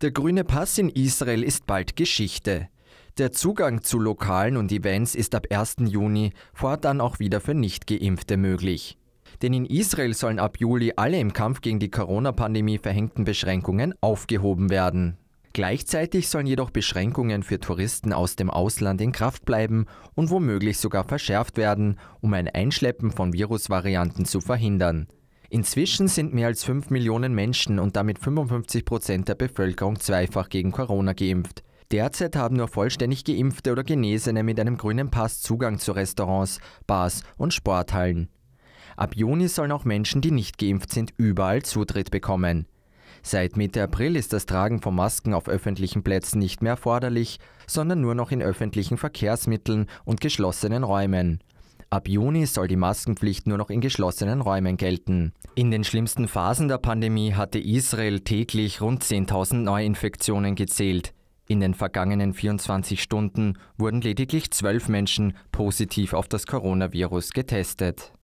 Der grüne Pass in Israel ist bald Geschichte. Der Zugang zu Lokalen und Events ist ab 1. Juni fortan auch wieder für Nichtgeimpfte möglich. Denn in Israel sollen ab Juli alle im Kampf gegen die Corona-Pandemie verhängten Beschränkungen aufgehoben werden. Gleichzeitig sollen jedoch Beschränkungen für Touristen aus dem Ausland in Kraft bleiben und womöglich sogar verschärft werden, um ein Einschleppen von Virusvarianten zu verhindern. Inzwischen sind mehr als 5 Millionen Menschen und damit 55 Prozent der Bevölkerung zweifach gegen Corona geimpft. Derzeit haben nur vollständig Geimpfte oder Genesene mit einem grünen Pass Zugang zu Restaurants, Bars und Sporthallen. Ab Juni sollen auch Menschen, die nicht geimpft sind, überall Zutritt bekommen. Seit Mitte April ist das Tragen von Masken auf öffentlichen Plätzen nicht mehr erforderlich, sondern nur noch in öffentlichen Verkehrsmitteln und geschlossenen Räumen. Ab Juni soll die Maskenpflicht nur noch in geschlossenen Räumen gelten. In den schlimmsten Phasen der Pandemie hatte Israel täglich rund 10.000 Neuinfektionen gezählt. In den vergangenen 24 Stunden wurden lediglich zwölf Menschen positiv auf das Coronavirus getestet.